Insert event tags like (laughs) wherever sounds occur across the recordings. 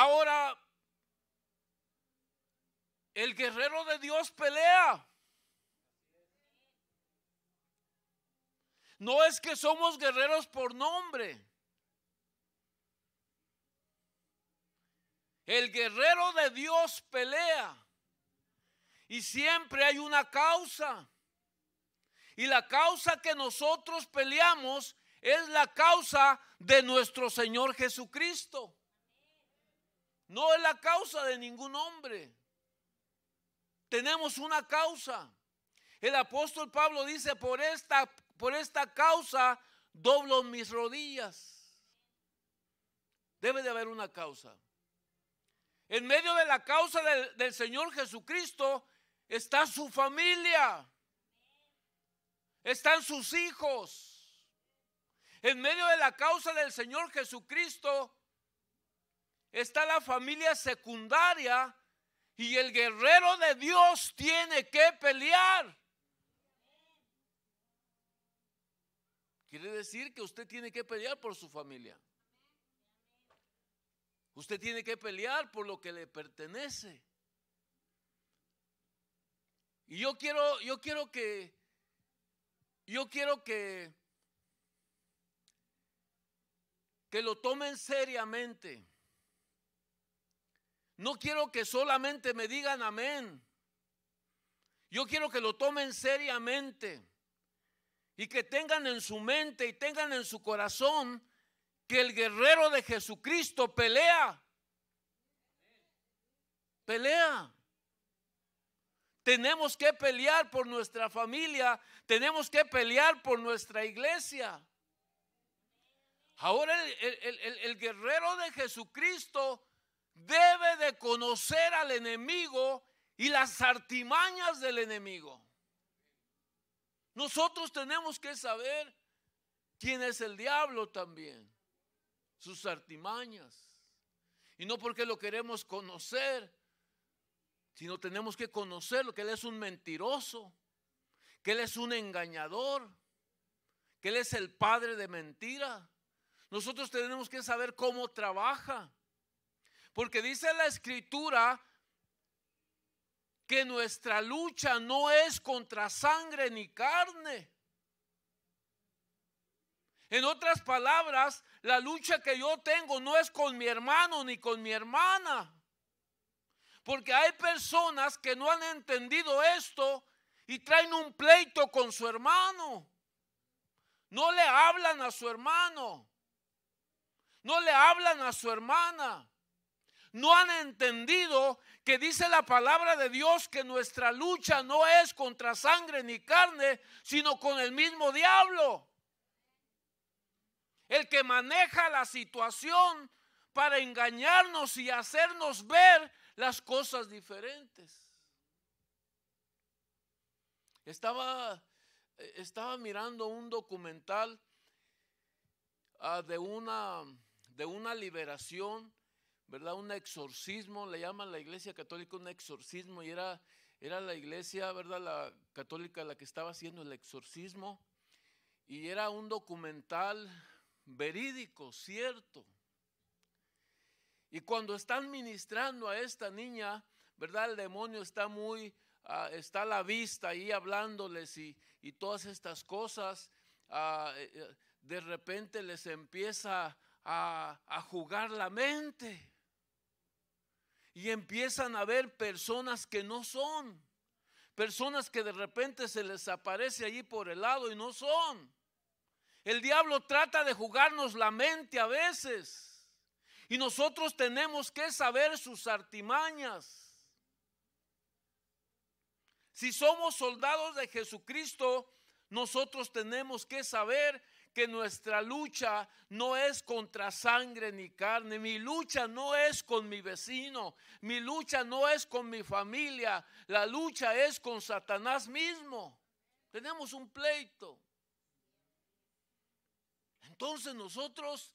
Ahora, el guerrero de Dios pelea. No es que somos guerreros por nombre. El guerrero de Dios pelea. Y siempre hay una causa. Y la causa que nosotros peleamos es la causa de nuestro Señor Jesucristo. No es la causa de ningún hombre. Tenemos una causa. El apóstol Pablo dice, por esta, por esta causa doblo mis rodillas. Debe de haber una causa. En medio de la causa del, del Señor Jesucristo está su familia. Están sus hijos. En medio de la causa del Señor Jesucristo está la familia secundaria y el guerrero de Dios tiene que pelear. Quiere decir que usted tiene que pelear por su familia. Usted tiene que pelear por lo que le pertenece. Y yo quiero, yo quiero que, yo quiero que, que lo tomen seriamente. No quiero que solamente me digan amén. Yo quiero que lo tomen seriamente y que tengan en su mente y tengan en su corazón que el guerrero de Jesucristo pelea. Pelea. Tenemos que pelear por nuestra familia, tenemos que pelear por nuestra iglesia. Ahora el, el guerrero de Jesucristo debe de conocer al enemigo y las artimañas del enemigo. Nosotros tenemos que saber quién es el diablo también, sus artimañas. Y no porque lo queremos conocer, sino tenemos que conocerlo, que Él es un mentiroso, que Él es un engañador, que Él es el padre de mentira. Nosotros tenemos que saber cómo trabaja. Porque dice la escritura que nuestra lucha no es contra sangre ni carne. En otras palabras, la lucha que yo tengo no es con mi hermano ni con mi hermana. Porque hay personas que no han entendido esto y traen un pleito con su hermano. No le hablan a su hermano. No le hablan a su hermana no han entendido que dice la palabra de Dios que nuestra lucha no es contra sangre ni carne, sino con el mismo diablo. El que maneja la situación para engañarnos y hacernos ver las cosas diferentes. Estaba, estaba mirando un documental ah, de, una, de una liberación ¿verdad? Un exorcismo, le llaman la iglesia católica un exorcismo y era, era la iglesia, ¿verdad? La católica la que estaba haciendo el exorcismo y era un documental verídico, cierto. Y cuando están ministrando a esta niña, ¿verdad? El demonio está muy, ah, está a la vista ahí hablándoles y, todas estas cosas. Ah, eh, eh, de repente les empieza a jugar la mente y empiezan a ver personas que no son. Personas que de repente se les aparece allí por el lado y no son. El diablo trata de jugarnos la mente a veces. Y nosotros tenemos que saber sus artimañas. Si somos soldados de Jesucristo, nosotros tenemos que saber que nuestra lucha no es contra sangre ni carne, mi lucha no es con mi vecino, mi lucha no es con mi familia, la lucha es con Satanás mismo. Tenemos un pleito. Entonces nosotros,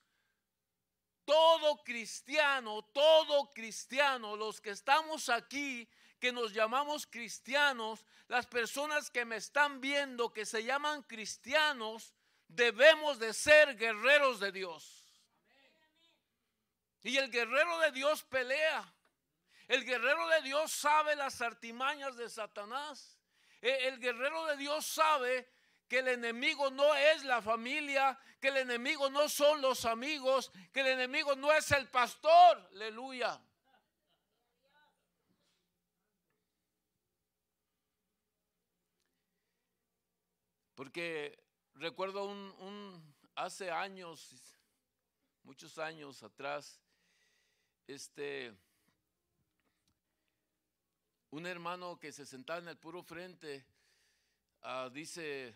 todo cristiano, todo cristiano, los que estamos aquí, que nos llamamos cristianos, las personas que me están viendo, que se llaman cristianos, debemos de ser guerreros de Dios. Y el guerrero de Dios pelea. El guerrero de Dios sabe las artimañas de Satanás. E, el guerrero de Dios sabe que el enemigo no es la familia, que el enemigo no son los amigos, que el enemigo no es el pastor. Aleluya. Porque recuerdo un, hace años, muchos años atrás, este, un hermano que se sentaba en el puro frente, ah, dice,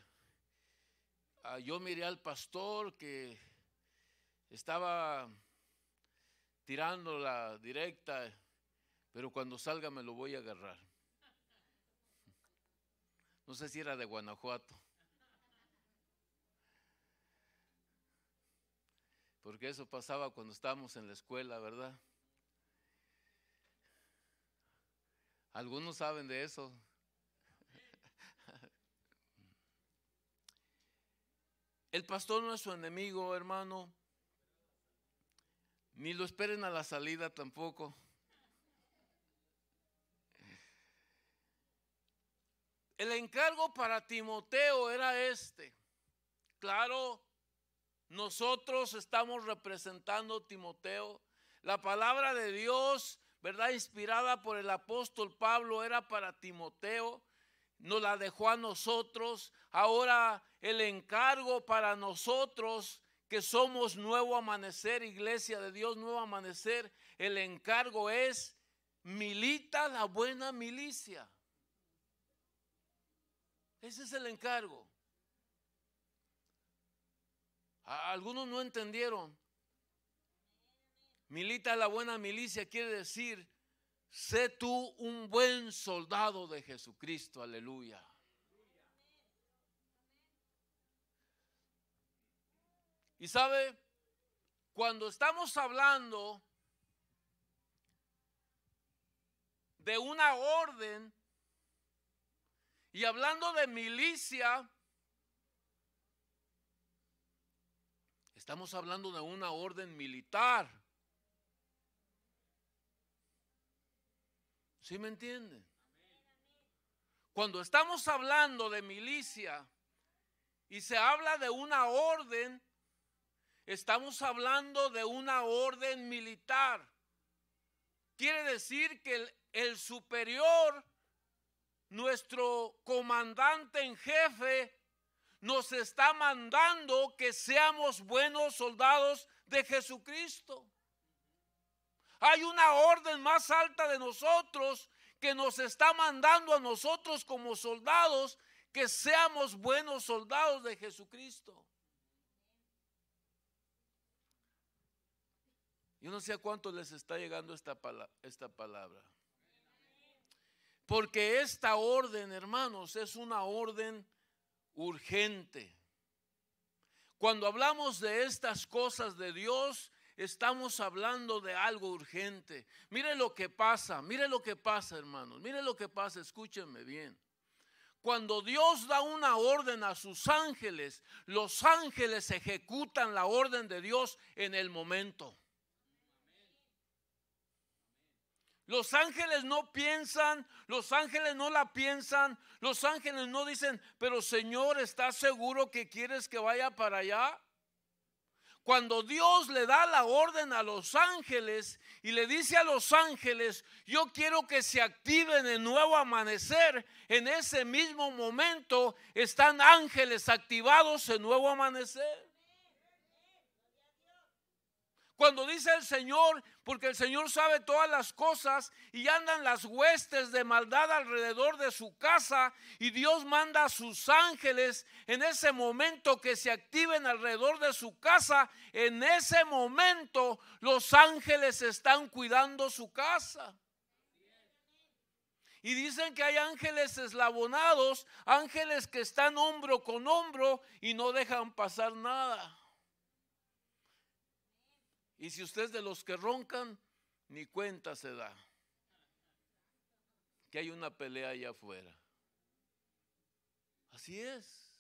ah, yo miré al pastor que estaba tirando la directa, pero cuando salga me lo voy a agarrar. (laughs) No sé si era de Guanajuato. porque eso pasaba cuando estábamos en la escuela, ¿verdad? Algunos saben de eso. (laughs) El pastor no es su enemigo, hermano. Ni lo esperen a la salida tampoco. El encargo para Timoteo era este. Claro, nosotros estamos representando, a Timoteo, la palabra de Dios, ¿verdad? Inspirada por el apóstol Pablo era para Timoteo, nos la dejó a nosotros. Ahora el encargo para nosotros que somos nuevo amanecer, iglesia de Dios, nuevo amanecer, el encargo es milita la buena milicia. Ese es el encargo algunos no entendieron. Milita la buena milicia quiere decir, sé tú un buen soldado de Jesucristo, aleluya. Y sabe, cuando estamos hablando de una orden y hablando de milicia, Estamos hablando de una orden militar. ¿Sí me entienden? Cuando estamos hablando de milicia y se habla de una orden, estamos hablando de una orden militar. Quiere decir que el, el superior, nuestro comandante en jefe, nos está mandando que seamos buenos soldados de Jesucristo. Hay una orden más alta de nosotros que nos está mandando a nosotros como soldados que seamos buenos soldados de Jesucristo. Yo no sé a cuántos les está llegando esta, esta palabra. Porque esta orden, hermanos, es una orden urgente. Cuando hablamos de estas cosas de Dios, estamos hablando de algo urgente. Mire lo que pasa, mire lo que pasa, hermanos, mire lo que pasa, escúchenme bien. Cuando Dios da una orden a sus ángeles, los ángeles ejecutan la orden de Dios en el momento. Los ángeles no piensan, los ángeles no la piensan, los ángeles no dicen, pero Señor, ¿estás seguro que quieres que vaya para allá? Cuando Dios le da la orden a los ángeles y le dice a los ángeles, yo quiero que se activen el nuevo amanecer, en ese mismo momento están ángeles activados en nuevo amanecer. Cuando dice el Señor, porque el Señor sabe todas las cosas y andan las huestes de maldad alrededor de su casa y Dios manda a sus ángeles en ese momento que se activen alrededor de su casa, en ese momento los ángeles están cuidando su casa. Y dicen que hay ángeles eslabonados, ángeles que están hombro con hombro y no dejan pasar nada. Y si usted es de los que roncan, ni cuenta se da que hay una pelea allá afuera. Así es.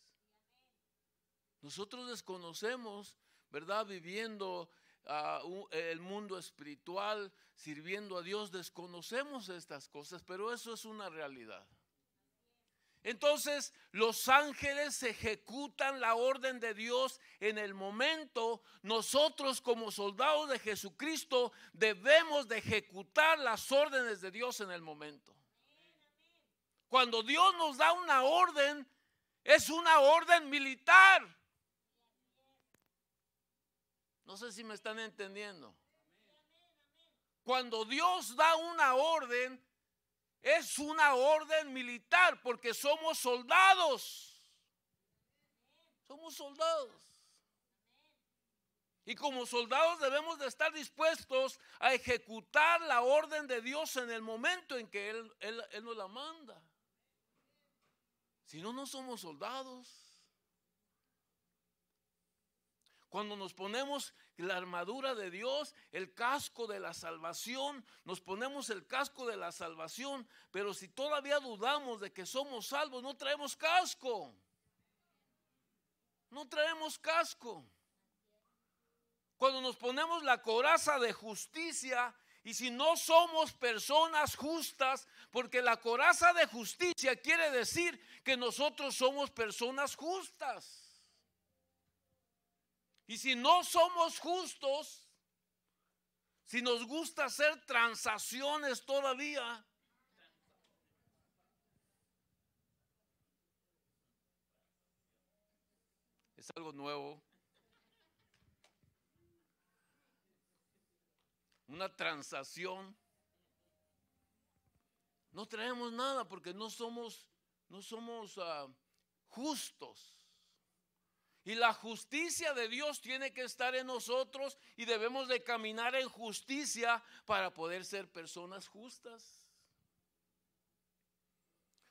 Nosotros desconocemos, ¿verdad? Viviendo ah, el mundo espiritual, sirviendo a Dios, desconocemos estas cosas, pero eso es una realidad. Entonces los ángeles ejecutan la orden de Dios en el momento. Nosotros como soldados de Jesucristo debemos de ejecutar las órdenes de Dios en el momento. Cuando Dios nos da una orden, es una orden militar. No sé si me están entendiendo. Cuando Dios da una orden, es una orden militar porque somos soldados. Somos soldados. Y como soldados debemos de estar dispuestos a ejecutar la orden de Dios en el momento en que Él, nos la manda. Si no, no somos soldados. Cuando nos ponemos la armadura de Dios, el casco de la salvación, nos ponemos el casco de la salvación, pero si todavía dudamos de que somos salvos, no traemos casco. No traemos casco. Cuando nos ponemos la coraza de justicia, y si no somos personas justas, porque la coraza de justicia quiere decir que nosotros somos personas justas. Y si no somos justos, si nos gusta hacer transacciones todavía, es algo nuevo. Una transacción. No traemos nada porque no somos, no somos ah, justos. Y la justicia de Dios tiene que estar en nosotros y debemos de caminar en justicia para poder ser personas justas.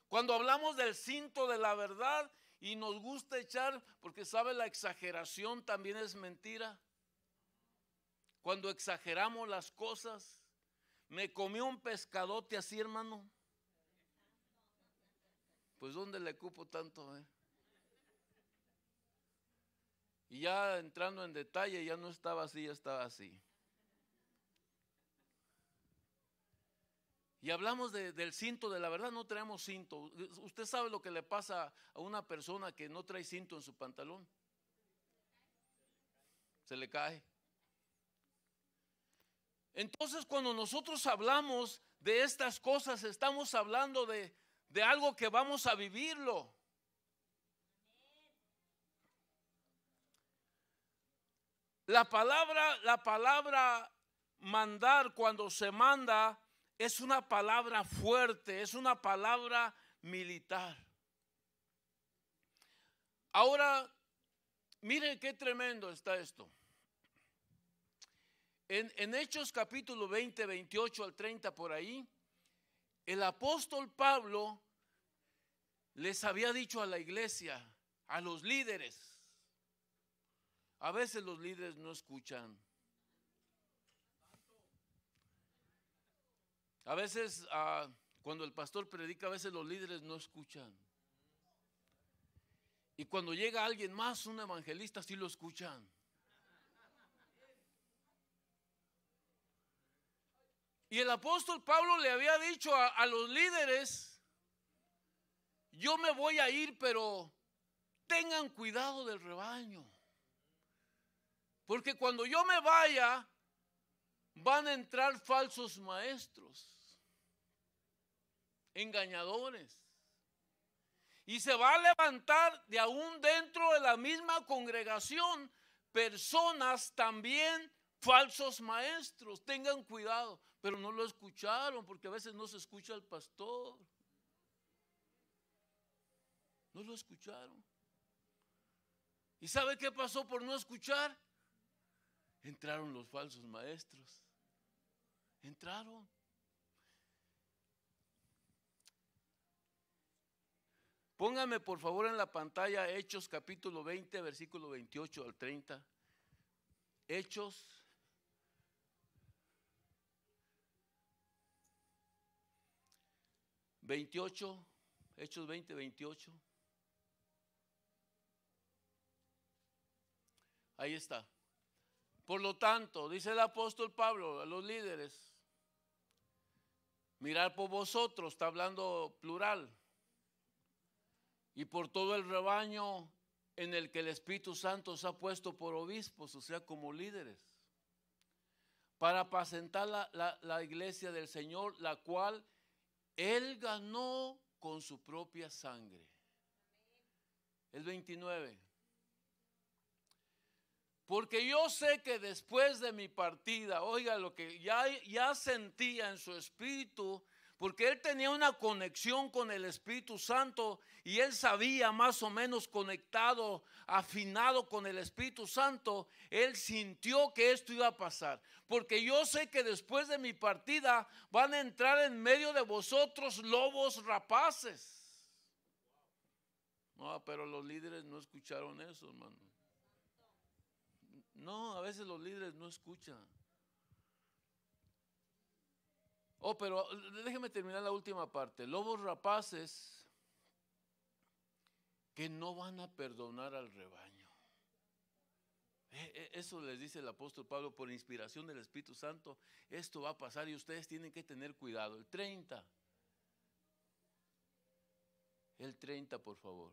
Cuando hablamos del cinto de la verdad y nos gusta echar, porque sabe la exageración también es mentira. Cuando exageramos las cosas, me comí un pescadote así, hermano. Pues ¿dónde le cupo tanto? Eh? Y ya entrando en detalle, ya no estaba así, ya estaba así. Y hablamos del cinto, de la verdad no traemos cinto. ¿Usted sabe lo que le pasa a una persona que no trae cinto en su pantalón? Se le cae. Entonces cuando nosotros hablamos de estas cosas, estamos hablando de, de algo que vamos a vivirlo. La palabra, la palabra mandar cuando se manda es una palabra fuerte, es una palabra militar. Ahora, miren qué tremendo está esto. En, en, Hechos capítulo 20, 28 al 30 por ahí, el apóstol Pablo les había dicho a la iglesia, a los líderes, a veces los líderes no escuchan. A veces ah, cuando el pastor predica, a veces los líderes no escuchan. Y cuando llega alguien más, un evangelista, sí lo escuchan. Y el apóstol Pablo le había dicho a, los líderes, yo me voy a ir, pero tengan cuidado del rebaño. Porque cuando yo me vaya, van a entrar falsos maestros, engañadores. Y se va a levantar de aún dentro de la misma congregación personas también falsos maestros. Tengan cuidado, pero no lo escucharon porque a veces no se escucha al pastor. No lo escucharon. ¿Y sabe qué pasó por no escuchar? Entraron los falsos maestros. Entraron. Póngame por favor en la pantalla Hechos capítulo 20, versículo 28 al 30. Hechos. 28, Hechos 20, 28. Ahí está. Por lo tanto, dice el apóstol Pablo a los líderes, mirar por vosotros, está hablando plural, y por todo el rebaño en el que el Espíritu Santo os ha puesto por obispos, o sea, como líderes, para apacentar la, la iglesia del Señor, la cual Él ganó con su propia sangre. El 29. Porque yo sé que después de mi partida, oiga lo que ya, sentía en su espíritu, porque él tenía una conexión con el Espíritu Santo y él sabía más o menos conectado, afinado con el Espíritu Santo, él sintió que esto iba a pasar. Porque yo sé que después de mi partida van a entrar en medio de vosotros lobos rapaces. No, pero los líderes no escucharon eso, hermano. No, a veces los líderes no escuchan. Oh, pero eh, déjeme terminar la última parte. Lobos rapaces que no van a perdonar al rebaño. Eh, eh, eso les dice el apóstol Pablo por inspiración del Espíritu Santo. Esto va a pasar y ustedes tienen que tener cuidado. El 30. El 30, por favor.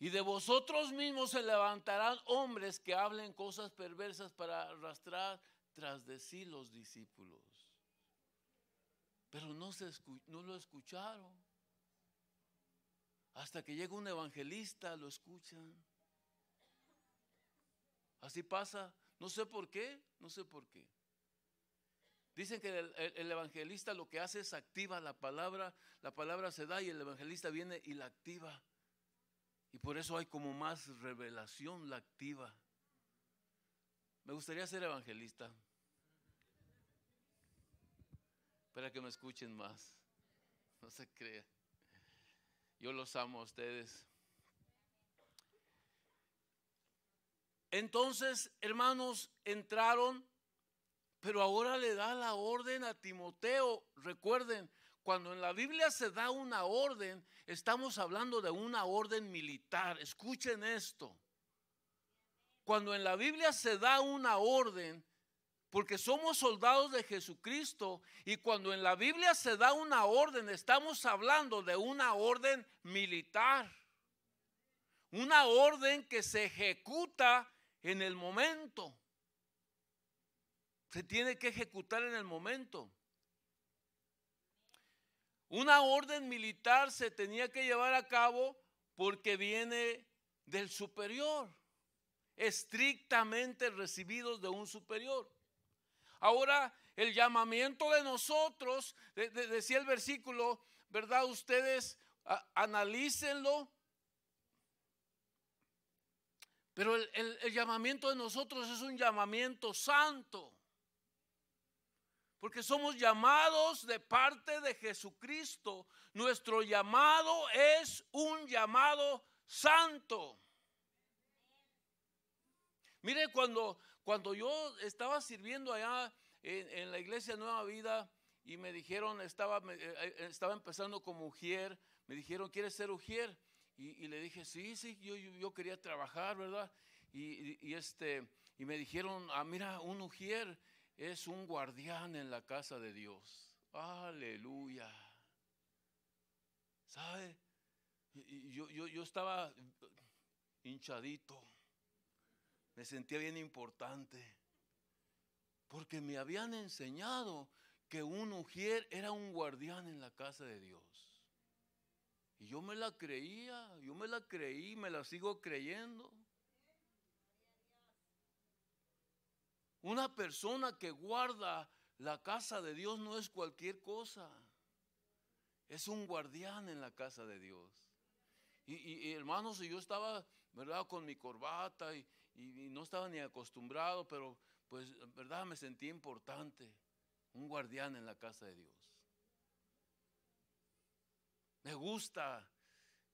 Y de vosotros mismos se levantarán hombres que hablen cosas perversas para arrastrar tras de sí los discípulos. Pero no, se no lo escucharon. Hasta que llega un evangelista, lo escuchan. Así pasa. No sé por qué, no sé por qué. Dicen que el, evangelista lo que hace es activa la palabra, la palabra se da y el evangelista viene y la activa. Y por eso hay como más revelación la activa. Me gustaría ser evangelista. Para que me escuchen más. No se crea. Yo los amo a ustedes. Entonces, hermanos, entraron, pero ahora le da la orden a Timoteo. Recuerden, cuando en la Biblia se da una orden, estamos hablando de una orden militar. Escuchen esto. Cuando en la Biblia se da una orden, porque somos soldados de Jesucristo, y cuando en la Biblia se da una orden, estamos hablando de una orden militar. Una orden que se ejecuta en el momento. Se tiene que ejecutar en el momento. Una orden militar se tenía que llevar a cabo porque viene del superior, estrictamente recibidos de un superior. Ahora, el llamamiento de nosotros, decía el versículo, ¿verdad? Ustedes analícenlo. Pero el llamamiento de nosotros es un llamamiento santo. Porque somos llamados de parte de Jesucristo. Nuestro llamado es un llamado santo. Mire, cuando, cuando yo estaba sirviendo allá en, la iglesia Nueva Vida y me dijeron, estaba, eh, eh, estaba empezando como ujier, me dijeron, ¿quieres ser ujier? Y, le dije, sí, sí, yo, yo quería trabajar, ¿verdad? Y, este, y me dijeron, ah, mira, un ujier es un guardián en la casa de Dios. Aleluya. ¿Sabe? Yo, yo, yo estaba hinchadito. Me sentía bien importante. Porque me habían enseñado que un ujier era un guardián en la casa de Dios. Y yo me la creía, yo me la creí, me la sigo creyendo. Una persona que guarda la casa de Dios no es cualquier cosa. Es un guardián en la casa de Dios. Y, hermanos, yo estaba, ¿verdad? Con mi corbata y, no estaba ni acostumbrado, pero pues, ¿verdad? Me sentí importante. Un guardián en la casa de Dios. Me gusta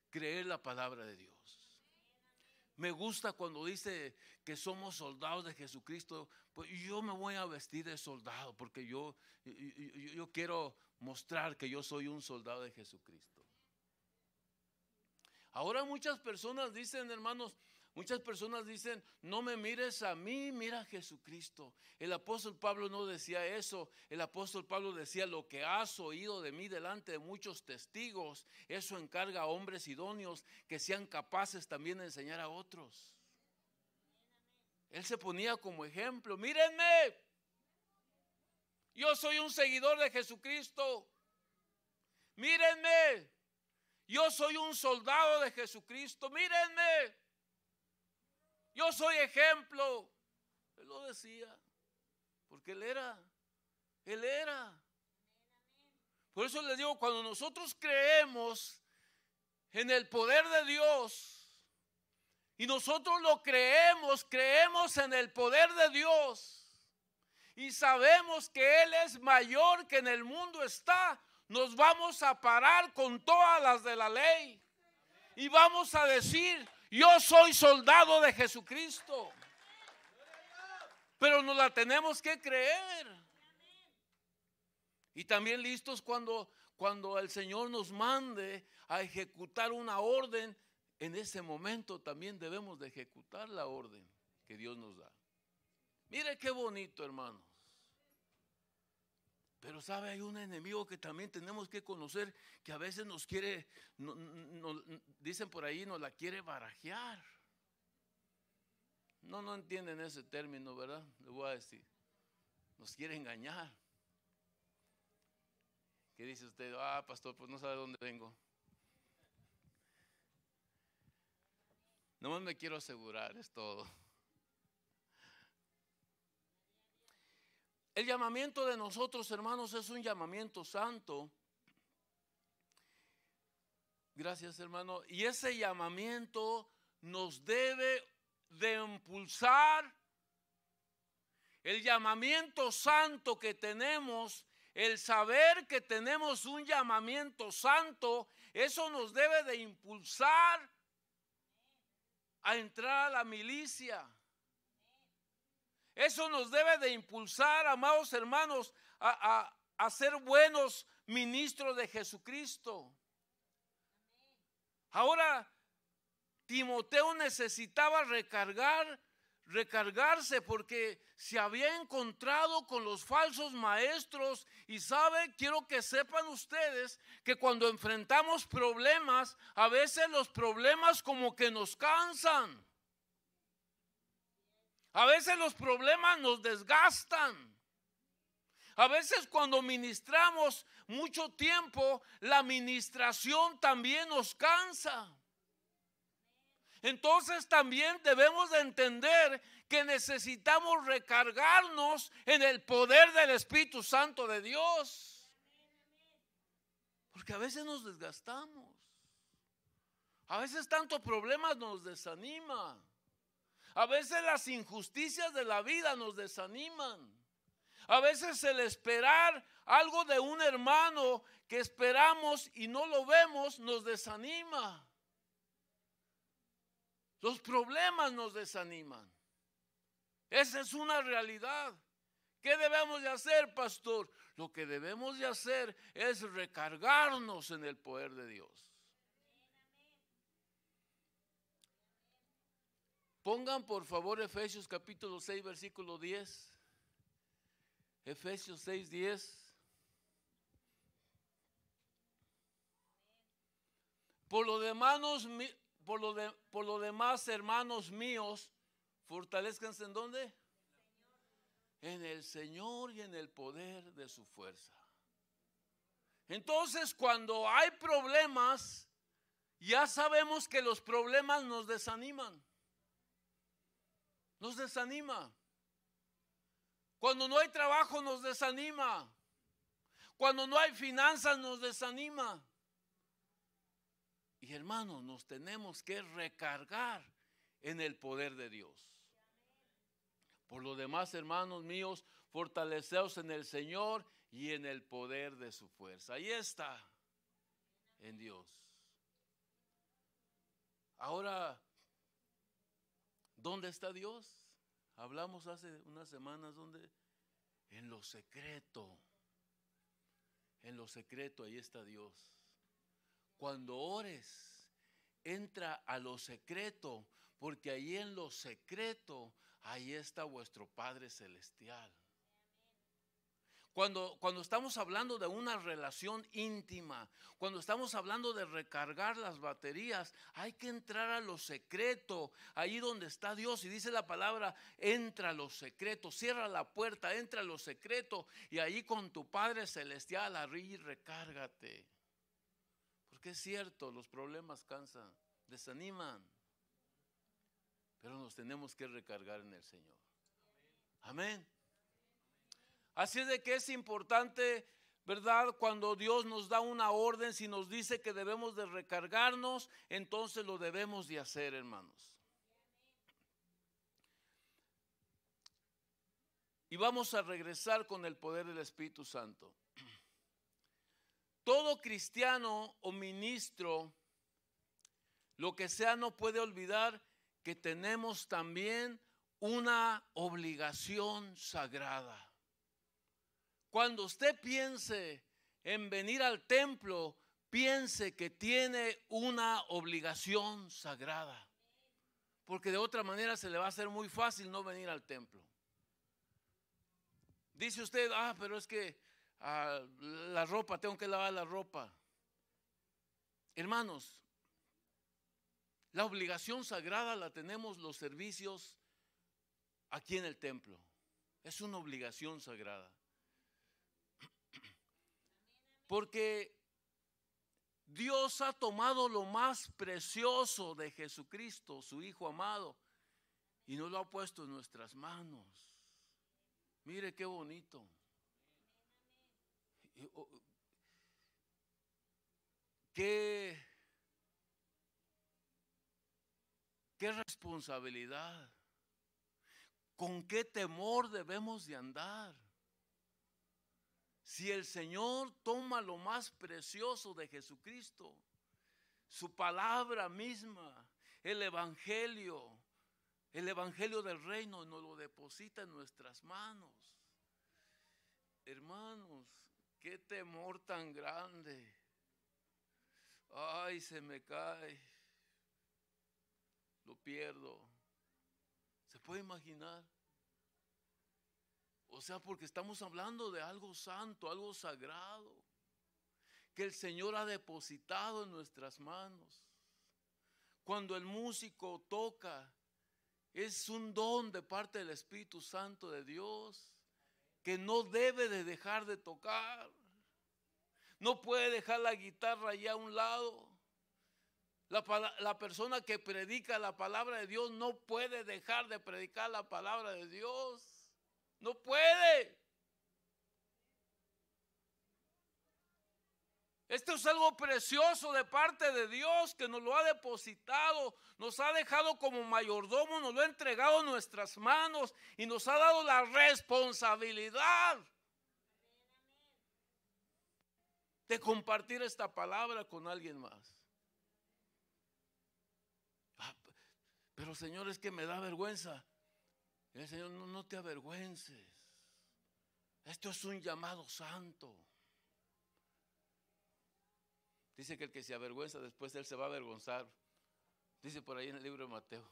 creer la palabra de Dios. Me gusta cuando dice que somos soldados de Jesucristo. Pues yo me voy a vestir de soldado porque yo, yo, yo quiero mostrar que yo soy un soldado de Jesucristo. Ahora muchas personas dicen, hermanos, Muchas personas dicen, no me mires a mí, mira a Jesucristo. El apóstol Pablo no decía eso. El apóstol Pablo decía, lo que has oído de mí delante de muchos testigos, eso encarga a hombres idóneos que sean capaces también de enseñar a otros. Él se ponía como ejemplo, mírenme, yo soy un seguidor de Jesucristo. Mírenme, yo soy un soldado de Jesucristo. Mírenme. Yo soy ejemplo. Él lo decía, porque él era, él era. Por eso les digo, cuando nosotros creemos en el poder de Dios y nosotros lo creemos, creemos en el poder de Dios y sabemos que Él es mayor que en el mundo está, nos vamos a parar con todas las de la ley y vamos a decir, yo soy soldado de Jesucristo. Pero nos la tenemos que creer. Y también listos cuando, cuando el Señor nos mande a ejecutar una orden, en ese momento también debemos de ejecutar la orden que Dios nos da. Mire qué bonito, hermano. Pero sabe, hay un enemigo que también tenemos que conocer, que a veces nos quiere, dicen por ahí, nos la quiere barajear. No, no entienden ese término, ¿verdad? Le voy a decir, nos quiere engañar. ¿Qué dice usted? Ah, pastor, pues no sabe dónde vengo. Nomás me quiero asegurar, es todo. El llamamiento de nosotros, hermanos, es un llamamiento santo. Gracias, hermano. Y ese llamamiento nos debe de impulsar. El llamamiento santo que tenemos, el saber que tenemos un llamamiento santo, eso nos debe de impulsar a entrar a la milicia eso nos debe de impulsar, amados hermanos, a, a ser buenos ministros de Jesucristo. Ahora, Timoteo necesitaba recargar, recargarse porque se había encontrado con los falsos maestros y sabe, quiero que sepan ustedes que cuando enfrentamos problemas, a veces los problemas como que nos cansan. A veces los problemas nos desgastan. A veces cuando ministramos mucho tiempo, la ministración también nos cansa. Entonces también debemos de entender que necesitamos recargarnos en el poder del Espíritu Santo de Dios. Porque a veces nos desgastamos. A veces tantos problemas nos desaniman. A veces las injusticias de la vida nos desaniman. A veces el esperar algo de un hermano que esperamos y no lo vemos nos desanima. Los problemas nos desaniman. Esa es una realidad. ¿Qué debemos de hacer, pastor? Lo que debemos de hacer es recargarnos en el poder de Dios. Pongan por favor Efesios capítulo 6, versículo 10. Efesios 6, 10. Por lo, demás, por, lo de, por lo demás, hermanos míos, fortalezcanse en dónde? En el Señor y en el poder de su fuerza. Entonces, cuando hay problemas, ya sabemos que los problemas nos desaniman nos desanima. Cuando no hay trabajo nos desanima. Cuando no hay finanzas nos desanima. Y hermanos, nos tenemos que recargar en el poder de Dios. Por lo demás, hermanos míos, fortaleceos en el Señor y en el poder de su fuerza. Ahí está, en Dios. Ahora ¿Dónde está Dios? Hablamos hace unas semanas, ¿dónde? En lo secreto. En lo secreto, ahí está Dios. Cuando ores, entra a lo secreto, porque ahí en lo secreto, ahí está vuestro Padre Celestial. Cuando, estamos hablando de una relación íntima, cuando estamos hablando de recargar las baterías, hay que entrar a lo secreto, ahí donde está Dios. Y dice la palabra, entra a lo secreto, cierra la puerta, entra a lo secreto y ahí con tu Padre Celestial, arriba y recárgate. Porque es cierto, los problemas cansan, desaniman, pero nos tenemos que recargar en el Señor. Amén. Así es de que es importante, ¿verdad? Cuando Dios nos da una orden, si nos dice que debemos de recargarnos, entonces lo debemos de hacer, hermanos. Y vamos a regresar con el poder del Espíritu Santo. Todo cristiano o ministro, lo que sea, no puede olvidar que tenemos también una obligación sagrada. Cuando usted piense en venir al templo, piense que tiene una obligación sagrada. Porque de otra manera se le va a hacer muy fácil no venir al templo. Dice usted, ah, pero es que ah, la ropa, tengo que lavar la ropa. Hermanos, la obligación sagrada la tenemos los servicios aquí en el templo. Es una obligación sagrada. Porque Dios ha tomado lo más precioso de Jesucristo, su Hijo amado, y nos lo ha puesto en nuestras manos. Mire qué bonito. Oh, qué, qué responsabilidad. Con qué temor debemos de andar. Si el Señor toma lo más precioso de Jesucristo, su palabra misma, el Evangelio, el Evangelio del reino, nos lo deposita en nuestras manos. Hermanos, qué temor tan grande. Ay, se me cae. Lo pierdo. ¿Se puede imaginar? O sea, porque estamos hablando de algo santo, algo sagrado, que el Señor ha depositado en nuestras manos. Cuando el músico toca, es un don de parte del Espíritu Santo de Dios que no debe de dejar de tocar. No puede dejar la guitarra allá a un lado. La, la, persona que predica la palabra de Dios no puede dejar de predicar la palabra de Dios. No puede. Esto es algo precioso de parte de Dios que nos lo ha depositado, nos ha dejado como mayordomo, nos lo ha entregado en nuestras manos y nos ha dado la responsabilidad de compartir esta palabra con alguien más. Ah, pero Señor, es que me da vergüenza el Señor, no, te avergüences. Esto es un llamado santo. Dice que el que se avergüenza después él se va a avergonzar. Dice por ahí en el libro de Mateo.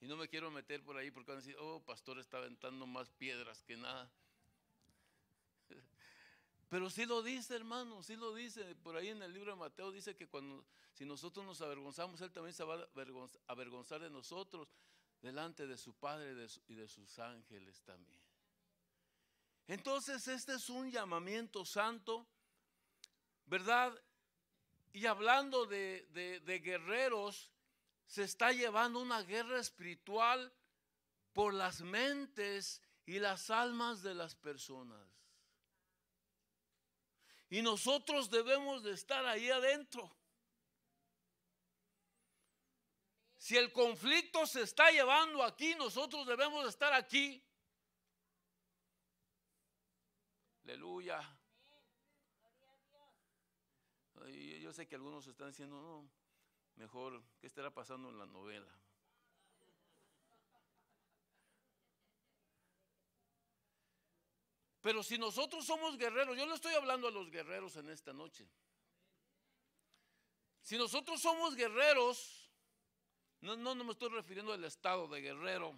Y no me quiero meter por ahí porque van a decir, oh, pastor está aventando más piedras que nada. (laughs) Pero sí lo dice, hermano, sí lo dice. Por ahí en el libro de Mateo dice que cuando, si nosotros nos avergonzamos, Él también se va a avergonzar de nosotros delante de su Padre y de sus ángeles también. Entonces este es un llamamiento santo, ¿verdad? Y hablando de, guerreros, se está llevando una guerra espiritual por las mentes y las almas de las personas. Y nosotros debemos de estar ahí adentro. si el conflicto se está llevando aquí, nosotros debemos estar aquí. Aleluya. yo sé que algunos están diciendo, no, mejor, ¿qué estará pasando en la novela? Pero si nosotros somos guerreros, yo le estoy hablando a los guerreros en esta noche. Si nosotros somos guerreros, no, no, no me estoy refiriendo al estado de Guerrero.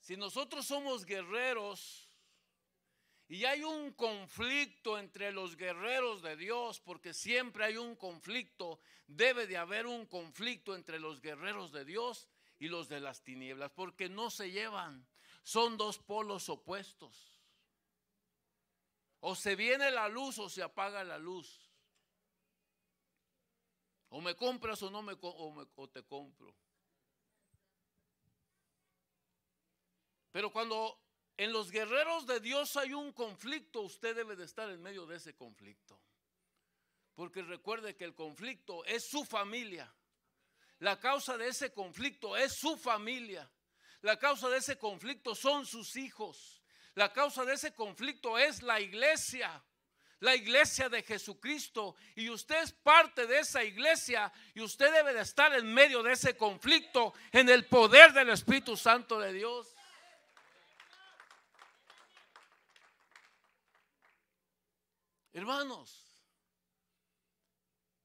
Si nosotros somos guerreros y hay un conflicto entre los guerreros de Dios, porque siempre hay un conflicto, debe de haber un conflicto entre los guerreros de Dios y los de las tinieblas, porque no se llevan, son dos polos opuestos. O se viene la luz o se apaga la luz. O me compras o no me, o te compro. Pero cuando en los guerreros de Dios hay un conflicto, usted debe de estar en medio de ese conflicto. Porque recuerde que el conflicto es su familia. La causa de ese conflicto es su familia. La causa de ese conflicto son sus hijos. La causa de ese conflicto es la iglesia, la iglesia de Jesucristo. Y usted es parte de esa iglesia y usted debe de estar en medio de ese conflicto en el poder del Espíritu Santo de Dios. Hermanos,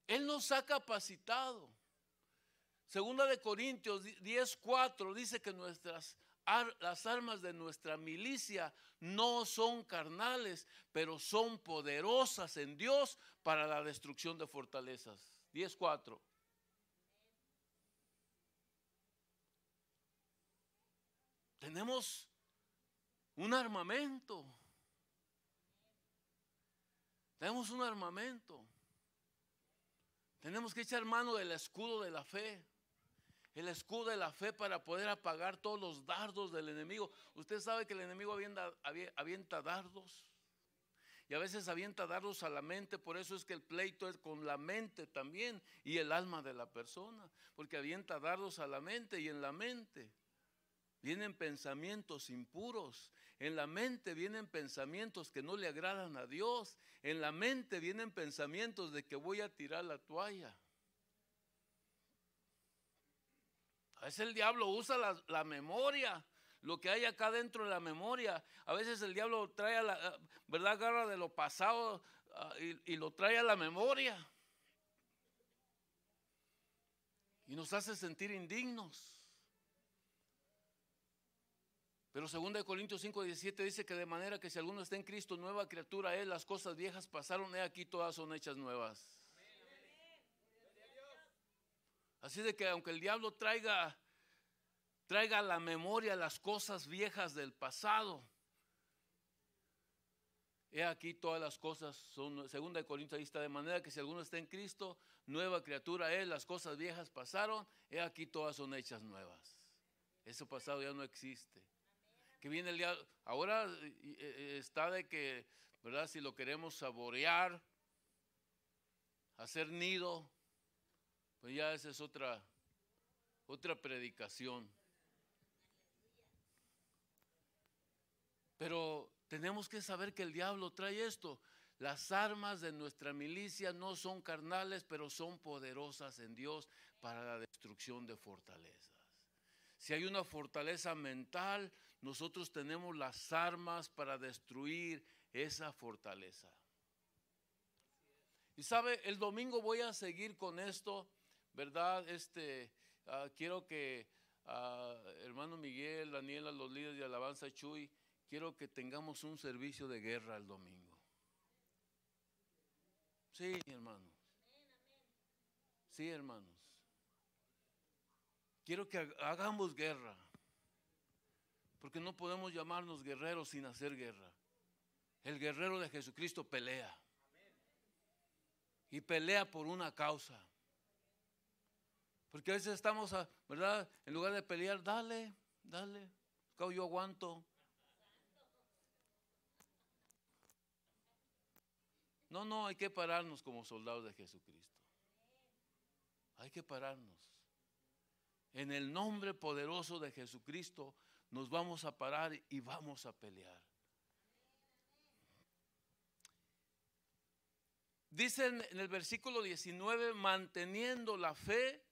Él nos ha capacitado. Segunda de Corintios 10:4 dice que nuestras las armas de nuestra milicia no son carnales, pero son poderosas en Dios para la destrucción de fortalezas. 10.4. Tenemos un armamento. Tenemos un armamento. Tenemos que echar mano del escudo de la fe el escudo de la fe para poder apagar todos los dardos del enemigo. Usted sabe que el enemigo avienta, avienta dardos. Y a veces avienta dardos a la mente, por eso es que el pleito es con la mente también y el alma de la persona, porque avienta dardos a la mente y en la mente vienen pensamientos impuros, en la mente vienen pensamientos que no le agradan a Dios, en la mente vienen pensamientos de que voy a tirar la toalla. A veces el diablo usa la, memoria, lo que hay acá dentro de la memoria. A veces el diablo trae la, eh, ¿verdad? Agarra de lo pasado ah, y, lo trae a la memoria. Y nos hace sentir indignos. Pero 2 Corintios 5, 17 dice que de manera que si alguno está en Cristo, nueva criatura es, las cosas viejas pasaron, he aquí todas son hechas nuevas. Así de que aunque el diablo traiga, traiga a la memoria las cosas viejas del pasado, He aquí todas las cosas son, segunda de Corintios ahí está, de manera que si alguno está en Cristo, nueva criatura es, las cosas viejas pasaron, he aquí todas son hechas nuevas. Eso pasado ya no existe. Que viene el diablo. ahora e, e, está de que, ¿verdad? Si lo queremos saborear, hacer nido, pues ya esa es otra, otra predicación. Pero tenemos que saber que el diablo trae esto. Las armas de nuestra milicia no son carnales, pero son poderosas en Dios para la destrucción de fortalezas. Si hay una fortaleza mental, nosotros tenemos las armas para destruir esa fortaleza. Y sabe, el domingo voy a seguir con esto ¿verdad? Este, ah, quiero que ah, hermano Miguel, Daniela, los líderes de Alabanza Chuy, quiero que tengamos un servicio de guerra el domingo. Sí, hermanos. Sí, hermanos. Quiero que hagamos guerra. Porque no podemos llamarnos guerreros sin hacer guerra. El guerrero de Jesucristo pelea. Y pelea por una causa. Porque pues a veces estamos, ¿verdad? En lugar de pelear, dale, dale, yo aguanto. No, no, hay que pararnos como soldados de Jesucristo. Hay que pararnos. En el nombre poderoso de Jesucristo nos vamos a parar y vamos a pelear. Dicen en el versículo 19, manteniendo la fe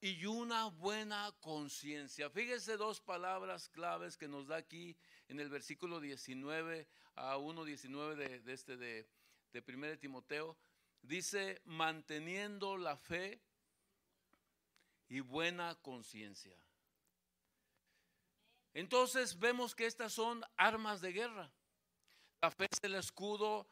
y una buena conciencia. Fíjese dos palabras claves que nos da aquí en el versículo 19 a 1.19 de, de, este de, de 1 Timoteo. Dice, manteniendo la fe y buena conciencia. Entonces vemos que estas son armas de guerra. La fe es el escudo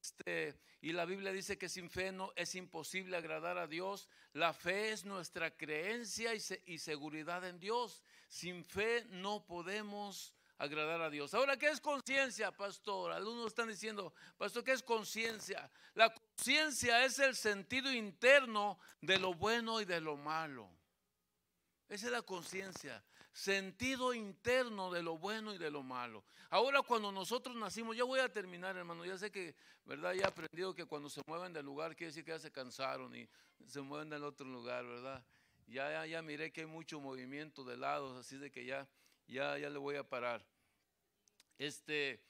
este, y la Biblia dice que sin fe no es imposible agradar a Dios. La fe es nuestra creencia y, y seguridad en Dios. Sin fe no podemos agradar a Dios. Ahora, ¿qué es conciencia, pastor? Algunos están diciendo, pastor, ¿qué es conciencia? La conciencia es el sentido interno de lo bueno y de lo malo. Esa es la conciencia sentido interno de lo bueno y de lo malo. Ahora cuando nosotros nacimos, ya voy a terminar hermano, ya sé que, ¿verdad? Ya he aprendido que cuando se mueven del lugar quiere decir que ya se cansaron y se mueven del otro lugar, ¿verdad? Ya, ya, miré que hay mucho movimiento de lados, así de que ya, ya, ya le voy a parar. Este,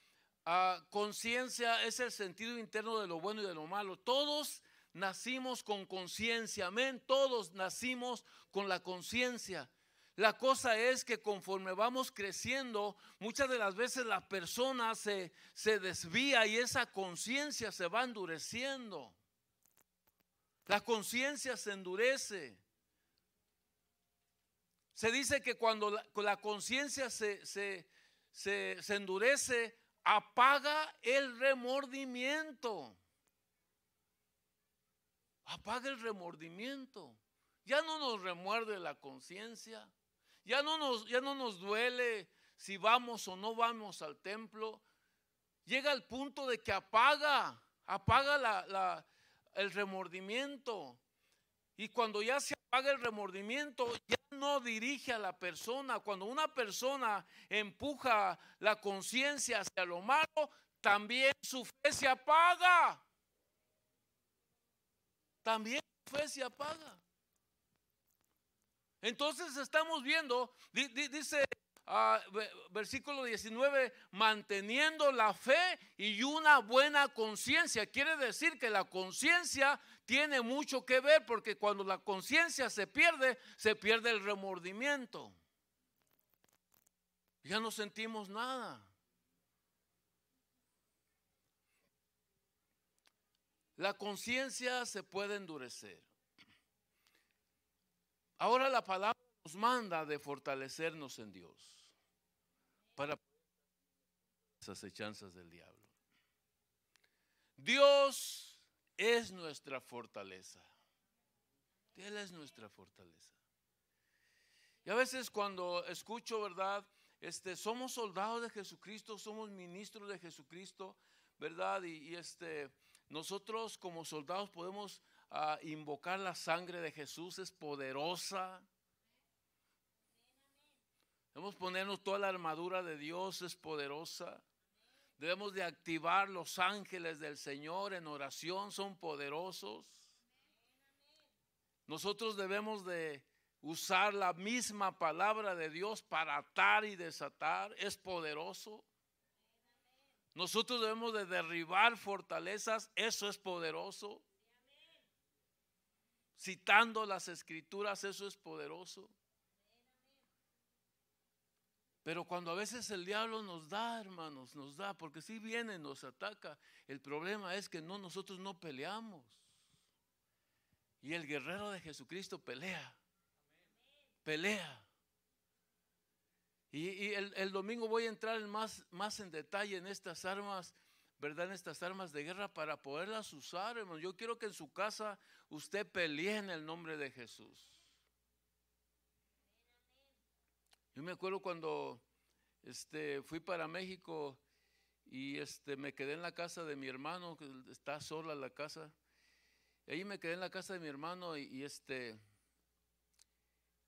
conciencia es el sentido interno de lo bueno y de lo malo. Todos nacimos con conciencia, amén, todos nacimos con la conciencia. La cosa es que conforme vamos creciendo, muchas de las veces la persona se, desvía y esa conciencia se va endureciendo. La conciencia se endurece. Se dice que cuando la, conciencia se endurece, apaga el remordimiento. Apaga el remordimiento. Ya no nos remuerde la conciencia. Ya no nos, ya no nos duele si vamos o no vamos al templo. Llega el punto de que apaga, apaga el remordimiento. Y cuando ya se apaga el remordimiento, ya no dirige a la persona. Cuando una persona empuja la conciencia hacia lo malo, también su fe se apaga. También su fe se apaga. Entonces estamos viendo, dice ah, versículo 19, manteniendo la fe y una buena conciencia. Quiere decir que la conciencia tiene mucho que ver porque cuando la conciencia se pierde, se pierde el remordimiento. Ya no sentimos nada. La conciencia se puede endurecer. Ahora la palabra nos manda de fortalecernos en Dios para las hechanzas del diablo. Dios es nuestra fortaleza. Él es nuestra fortaleza. Y a veces cuando escucho, ¿verdad? Este, somos soldados de Jesucristo, somos ministros de Jesucristo, ¿verdad? Y, y este, nosotros como soldados podemos a invocar la sangre de Jesús es poderosa. Debemos ponernos toda la armadura de Dios es poderosa. Debemos de activar los ángeles del Señor en oración, son poderosos. Nosotros debemos de usar la misma palabra de Dios para atar y desatar, es poderoso. Nosotros debemos de derribar fortalezas, eso es poderoso citando las escrituras, eso es poderoso. Pero cuando a veces el diablo nos da, hermanos, nos da, porque si viene, nos ataca, el problema es que no, nosotros no peleamos. Y el guerrero de Jesucristo pelea, pelea. Y, el, domingo voy a entrar más, más en detalle en estas armas ¿verdad? Estas armas de guerra para poderlas usar, hermano. Yo quiero que en su casa usted pelee en el nombre de Jesús. Yo me acuerdo cuando este, fui para México y este, me quedé en la casa de mi hermano, que está sola la casa. ahí me quedé en la casa de mi hermano y, y este,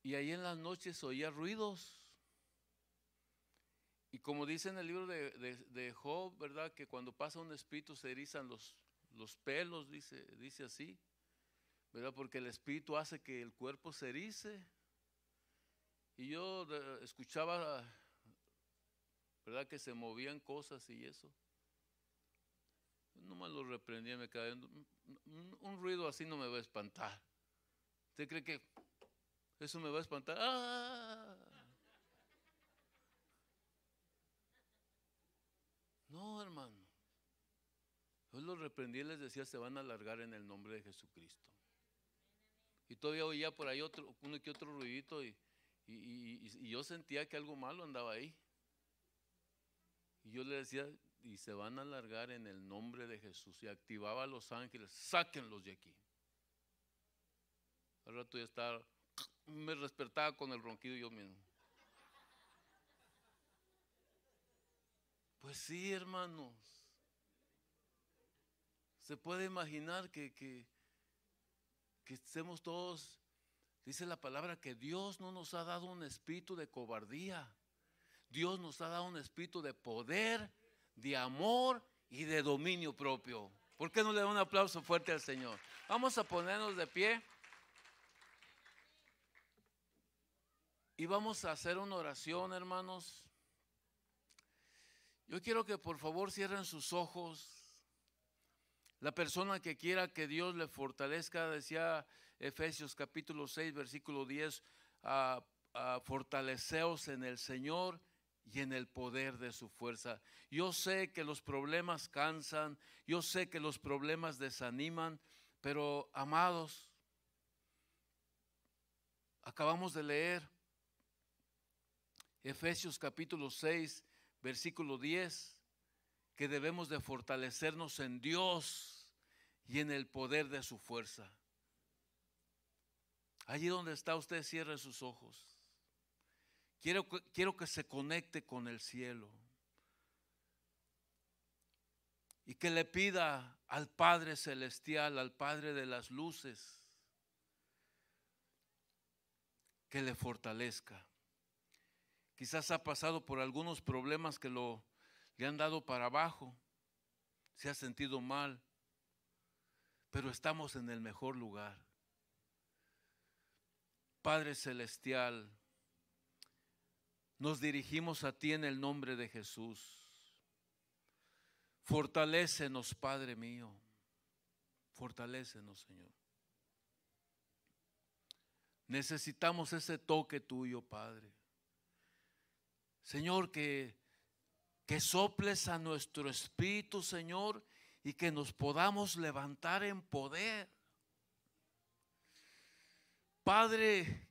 y ahí en las noches oía ruidos y como dice en el libro de, Job, ¿verdad? Que cuando pasa un espíritu se erizan los, los pelos, dice, dice así, ¿verdad? Porque el espíritu hace que el cuerpo se erice. Y yo escuchaba, ¿verdad? Que se movían cosas y eso. No me lo reprendía, me quedaba, Un ruido así no me va a espantar. ¿Usted cree que eso me va a espantar? ¡Ah! No, hermano. Yo los reprendí y les decía, se van a alargar en el nombre de Jesucristo. Y todavía oía por ahí otro, uno que otro ruidito y, y yo sentía que algo malo andaba ahí. Y yo le decía, y se van a alargar en el nombre de Jesús. Y activaba a los ángeles, sáquenlos de aquí. Al rato ya estaba, me despertaba con el ronquido yo mismo. Pues sí, hermanos. Se puede imaginar que, que, que estemos todos, dice la palabra, que Dios no nos ha dado un espíritu de cobardía. Dios nos ha dado un espíritu de poder, de amor y de dominio propio. ¿Por qué no le da un aplauso fuerte al Señor? Vamos a ponernos de pie. Y vamos a hacer una oración, hermanos. Yo quiero que por favor cierren sus ojos. La persona que quiera que Dios le fortalezca, decía Efesios capítulo 6, versículo 10, a, fortaleceos en el Señor y en el poder de su fuerza. Yo sé que los problemas cansan, yo sé que los problemas desaniman, pero amados, acabamos de leer Efesios capítulo 6, versículo 10, que debemos de fortalecernos en Dios y en el poder de su fuerza. Allí donde está usted, cierre sus ojos. Quiero, quiero que se conecte con el cielo y que le pida al Padre Celestial, al Padre de las Luces, que le fortalezca. Quizás ha pasado por algunos problemas que lo, le han dado para abajo. Se ha sentido mal. Pero estamos en el mejor lugar. Padre Celestial, nos dirigimos a ti en el nombre de Jesús. Fortalécenos, Padre mío. Fortalécenos, Señor. Necesitamos ese toque tuyo, Padre. Señor, que, que soples a nuestro espíritu, Señor, y que nos podamos levantar en poder. Padre,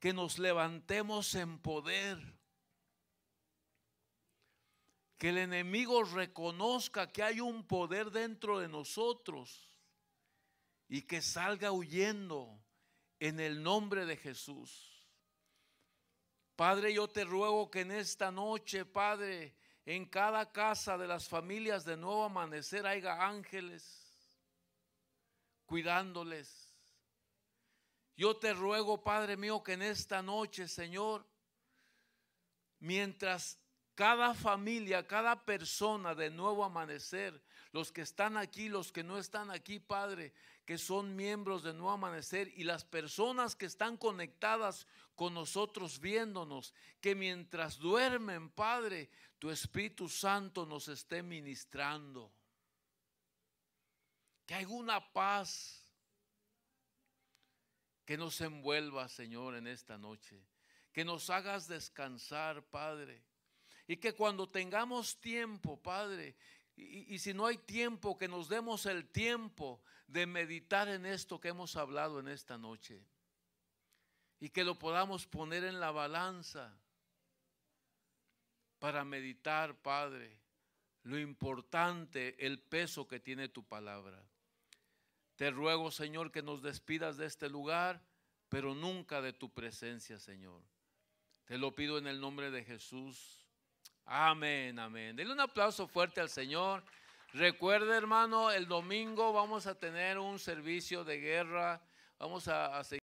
que nos levantemos en poder. Que el enemigo reconozca que hay un poder dentro de nosotros y que salga huyendo en el nombre de Jesús. Padre, yo te ruego que en esta noche, Padre, en cada casa de las familias de nuevo amanecer haya ángeles cuidándoles. Yo te ruego, Padre mío, que en esta noche, Señor, mientras cada familia, cada persona de nuevo amanecer, los que están aquí, los que no están aquí, Padre, que son miembros de No Amanecer y las personas que están conectadas con nosotros viéndonos, que mientras duermen, Padre, tu Espíritu Santo nos esté ministrando. Que hay una paz que nos envuelva, Señor, en esta noche. Que nos hagas descansar, Padre. Y que cuando tengamos tiempo, Padre, y, si no hay tiempo, que nos demos el tiempo de meditar en esto que hemos hablado en esta noche. Y que lo podamos poner en la balanza para meditar, Padre, lo importante, el peso que tiene tu palabra. Te ruego, Señor, que nos despidas de este lugar, pero nunca de tu presencia, Señor. Te lo pido en el nombre de Jesús. Amén, amén. denle un aplauso fuerte al Señor. Recuerde, hermano, el domingo vamos a tener un servicio de guerra. Vamos a, a seguir.